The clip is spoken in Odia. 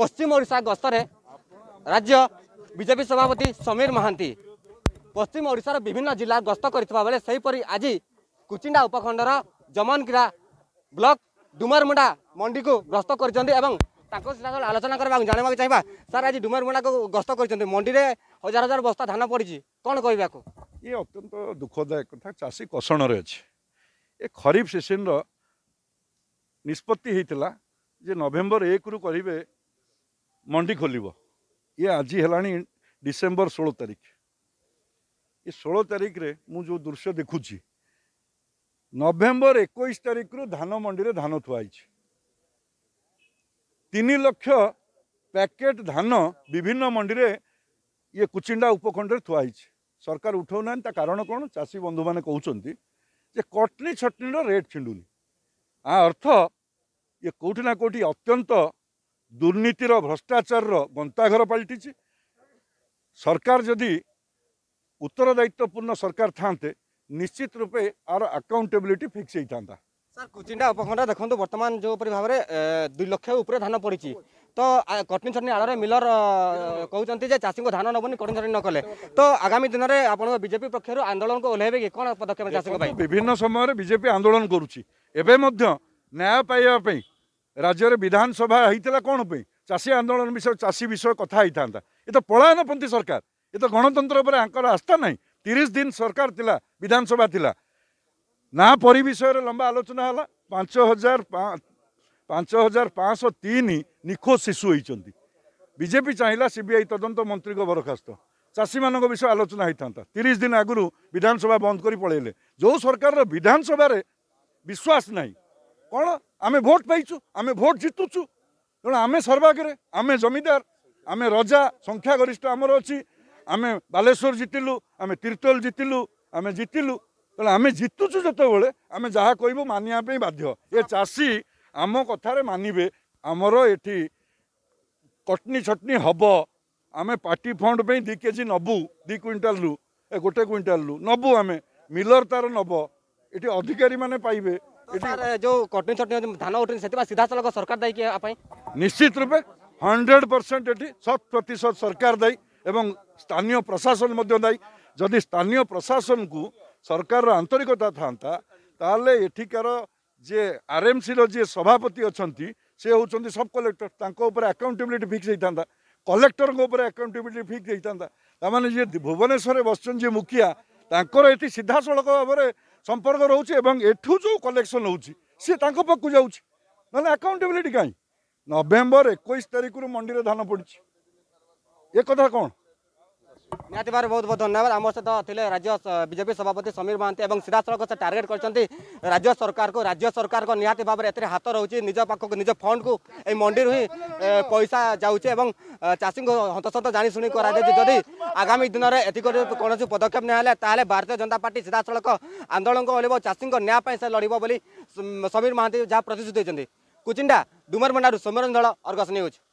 ପଶ୍ଚିମ ଓଡ଼ିଶା ଗସ୍ତରେ ରାଜ୍ୟ ବିଜେପି ସଭାପତି ସମୀର ମହାନ୍ତି ପଶ୍ଚିମ ଓଡ଼ିଶାର ବିଭିନ୍ନ ଜିଲ୍ଲା ଗସ୍ତ କରିଥିବା ବେଳେ ସେହିପରି ଆଜି କୁଚିଣ୍ଡା ଉପଖଣ୍ଡର ଜମନକିରା ବ୍ଲକ ଡୁମରମୁଣ୍ଡା ମଣ୍ଡିକୁ ଗସ୍ତ କରିଛନ୍ତି ଏବଂ ତାଙ୍କ ସିଧାସଳଖ ଆଲୋଚନା କରିବାକୁ ଜାଣିବାକୁ ଚାହିଁବା ସାର୍ ଆଜି ଡୁମରମୁଣ୍ଡାକୁ ଗସ୍ତ କରିଛନ୍ତି ମଣ୍ଡିରେ ହଜାର ହଜାର ବସ୍ତା ଧାନ ପଡ଼ିଛି କ'ଣ କହିବାକୁ ଇଏ ଅତ୍ୟନ୍ତ ଦୁଃଖଦାୟକ କଥା ଚାଷୀ କଷଣରେ ଅଛି ଏ ଖରିଫ ସିଜିନ୍ର ନିଷ୍ପତ୍ତି ହେଇଥିଲା ଯେ ନଭେମ୍ବର ଏକରୁ କରିବେ ମଣ୍ଡି ଖୋଲିବ ଇଏ ଆଜି ହେଲାଣି ଡିସେମ୍ବର ଷୋହଳ ତାରିଖ ଏ ଷୋହଳ ତାରିଖରେ ମୁଁ ଯେଉଁ ଦୃଶ୍ୟ ଦେଖୁଛି ନଭେମ୍ବର ଏକୋଇଶ ତାରିଖରୁ ଧାନ ମଣ୍ଡିରେ ଧାନ ଥୁଆ ହେଇଛି ତିନି ଲକ୍ଷ ପ୍ୟାକେଟ୍ ଧାନ ବିଭିନ୍ନ ମଣ୍ଡିରେ ଇଏ କୁଚିଣ୍ଡା ଉପଖଣ୍ଡରେ ଥୁଆ ହେଇଛି ସରକାର ଉଠାଉନାହାନ୍ତି ତା କାରଣ କ'ଣ ଚାଷୀ ବନ୍ଧୁମାନେ କହୁଛନ୍ତି ଯେ କଟନୀ ଛଟନୀର ରେଟ୍ ଛିଣ୍ଡୁନି ଆ ଅର୍ଥ ଇଏ କେଉଁଠି ନା କେଉଁଠି ଅତ୍ୟନ୍ତ ଦୁର୍ନୀତିର ଭ୍ରଷ୍ଟାଚାରର ଗନ୍ତାଘର ପାଲଟିଛି ସରକାର ଯଦି ଉତ୍ତରଦାୟିତ୍ୱପୂର୍ଣ୍ଣ ସରକାର ଥାନ୍ତେ ନିଶ୍ଚିତ ରୂପେ ଆର ଆକାଉଣ୍ଟେବିଲିଟି ଫିକ୍ସ ହେଇଥାନ୍ତା ସାର୍ କୁଚିଣ୍ଡା ଉପଖଣ୍ଡ ଦେଖନ୍ତୁ ବର୍ତ୍ତମାନ ଯେଉଁପରି ଭାବରେ ଦୁଇ ଲକ୍ଷ ଉପରେ ଧାନ ପଡ଼ିଛି ତ କଟିଣୀ ଛଟିଣୀ ଆଳରେ ମିଲର କହୁଛନ୍ତି ଯେ ଚାଷୀଙ୍କୁ ଧାନ ନେବନି କଟିଣୀ ନ କଲେ ତ ଆଗାମୀ ଦିନରେ ଆପଣଙ୍କ ବିଜେପି ପକ୍ଷରୁ ଆନ୍ଦୋଳନକୁ ଓହ୍ଲାଇବେ କି କ'ଣ ପଦକ୍ଷେପ ଚାଷୀଙ୍କ ପାଇଁ ବିଭିନ୍ନ ସମୟରେ ବିଜେପି ଆନ୍ଦୋଳନ କରୁଛି ଏବେ ମଧ୍ୟ ନ୍ୟାୟ ପାଇବା ପାଇଁ ରାଜ୍ୟରେ ବିଧାନସଭା ହେଇଥିଲା କ'ଣ ପାଇଁ ଚାଷୀ ଆନ୍ଦୋଳନ ବିଷୟରେ ଚାଷୀ ବିଷୟରେ କଥା ହେଇଥାନ୍ତା ଏ ତ ପଳାୟନପନ୍ଥୀ ସରକାର ଏ ତ ଗଣତନ୍ତ୍ର ଉପରେ ଆଙ୍କର ଆସ୍ଥା ନାହିଁ ତିରିଶ ଦିନ ସରକାର ଥିଲା ବିଧାନସଭା ଥିଲା ନା ପରି ବିଷୟରେ ଲମ୍ବା ଆଲୋଚନା ହେଲା ପାଞ୍ଚ ହଜାର ପାଞ୍ଚ ହଜାର ପାଞ୍ଚଶହ ତିନି ନିଖୋଜ ଶିଶୁ ହୋଇଛନ୍ତି ବିଜେପି ଚାହିଁଲା ସି ବି ଆଇ ତଦନ୍ତ ମନ୍ତ୍ରୀଙ୍କ ବରଖାସ୍ତ ଚାଷୀମାନଙ୍କ ବିଷୟ ଆଲୋଚନା ହୋଇଥାନ୍ତା ତିରିଶ ଦିନ ଆଗରୁ ବିଧାନସଭା ବନ୍ଦ କରି ପଳାଇଲେ ଯେଉଁ ସରକାରର ବିଧାନସଭାରେ ବିଶ୍ୱାସ ନାହିଁ କ'ଣ ଆମେ ଭୋଟ୍ ପାଇଛୁ ଆମେ ଭୋଟ୍ ଜିତୁଛୁ ତେଣୁ ଆମେ ସର୍ବାଗ୍ରେ ଆମେ ଜମିଦାର ଆମେ ରଜା ସଂଖ୍ୟାଗରିଷ୍ଠ ଆମର ଅଛି ଆମେ ବାଲେଶ୍ୱର ଜିତିଲୁ ଆମେ ତିର୍ତ୍ତୋଲ ଜିତିଲୁ ଆମେ ଜିତିଲୁ ତେଣୁ ଆମେ ଜିତୁଛୁ ଯେତେବେଳେ ଆମେ ଯାହା କହିବୁ ମାନିବା ପାଇଁ ବାଧ୍ୟ ଏ ଚାଷୀ ଆମ କଥାରେ ମାନିବେ ଆମର ଏଠି କଟନୀ ଛଟନୀ ହେବ ଆମେ ପାର୍ଟି ଫଣ୍ଡ ପାଇଁ ଦୁଇ କେଜି ନେବୁ ଦୁଇ କୁଇଣ୍ଟାଲରୁ ଏ ଗୋଟେ କୁଇଣ୍ଟାଲରୁ ନେବୁ ଆମେ ମିଲର ତା'ର ନେବ ଏଠି ଅଧିକାରୀମାନେ ପାଇବେ ନିଶ୍ଚିତ ରୂପେ ହଣ୍ଡ୍ରେଡ଼ ପରସେଣ୍ଟ ଏଠି ଶତ ପ୍ରତିଶତ ସରକାର ଦାୟୀ ଏବଂ ସ୍ଥାନୀୟ ପ୍ରଶାସନ ମଧ୍ୟ ଦାୟୀ ଯଦି ସ୍ଥାନୀୟ ପ୍ରଶାସନକୁ ସରକାରର ଆନ୍ତରିକତା ଥାଆନ୍ତା ତାହେଲେ ଏଠିକାର ଯିଏ ଆର୍ଏମ୍ସିର ଯିଏ ସଭାପତି ଅଛନ୍ତି ସେ ହେଉଛନ୍ତି ସବ୍ କଲେକ୍ଟର ତାଙ୍କ ଉପରେ ଆକାଉଣ୍ଟେବିଲିଟି ଫିକ୍ସ ହେଇଥାନ୍ତା କଲେକ୍ଟରଙ୍କ ଉପରେ ଆକାଉଣ୍ଟେବିଲିଟି ଫିକ୍ସ ହେଇଥାନ୍ତା ତାମାନେ ଯିଏ ଭୁବନେଶ୍ୱରରେ ବସିଛନ୍ତି ଯିଏ ମୁଖିଆ ତାଙ୍କର ଏଠି ସିଧାସଳଖ ଭାବରେ ସମ୍ପର୍କ ରହୁଛି ଏବଂ ଏଠୁ ଯେଉଁ କଲେକ୍ସନ୍ ହେଉଛି ସିଏ ତାଙ୍କ ପାଖକୁ ଯାଉଛି ନହେଲେ ଆକାଉଣ୍ଟେବିଲିଟି କାହିଁ ନଭେମ୍ବର ଏକୋଇଶ ତାରିଖରୁ ମଣ୍ଡିରେ ଧାନ ପଡ଼ିଛି ଏ କଥା କ'ଣ ନିହାତି ଭାବରେ ବହୁତ ବହୁତ ଧନ୍ୟବାଦ ଆମ ସହିତ ଥିଲେ ରାଜ୍ୟ ବିଜେପି ସଭାପତି ସମୀର ମହାନ୍ତି ଏବଂ ସିଧାସଳଖ ସେ ଟାର୍ଗେଟ୍ କରିଛନ୍ତି ରାଜ୍ୟ ସରକାରକୁ ରାଜ୍ୟ ସରକାରଙ୍କ ନିହାତି ଭାବରେ ଏଥିରେ ହାତ ରହୁଛି ନିଜ ପାଖକୁ ନିଜ ଫଣ୍ଡକୁ ଏଇ ମଣ୍ଡିରୁ ହିଁ ପଇସା ଯାଉଛି ଏବଂ ଚାଷୀଙ୍କୁ ହନ୍ତସନ୍ତ ଜାଣିଶୁଣି କରାଯାଇଛି ଯଦି ଆଗାମୀ ଦିନରେ ଏଥିକରି କୌଣସି ପଦକ୍ଷେପ ନିଆହେଲେ ତାହେଲେ ଭାରତୀୟ ଜନତା ପାର୍ଟି ସିଧାସଳଖ ଆନ୍ଦୋଳନକୁ ଓହ୍ଲିବ ଚାଷୀଙ୍କ ନ୍ୟାୟ ପାଇଁ ସେ ଲଢ଼ିବ ବୋଲି ସମୀର ମହାନ୍ତି ଯାହା ପ୍ରତିଶ୍ରୁତି ଦେଇଛନ୍ତି କୁଚିଣ୍ଡା ଡୁମର ମଣ୍ଡାରୁ ସୌମ୍ୟରଞ୍ଜଳ ଅର୍ଗସ ନ୍ୟୁଜ୍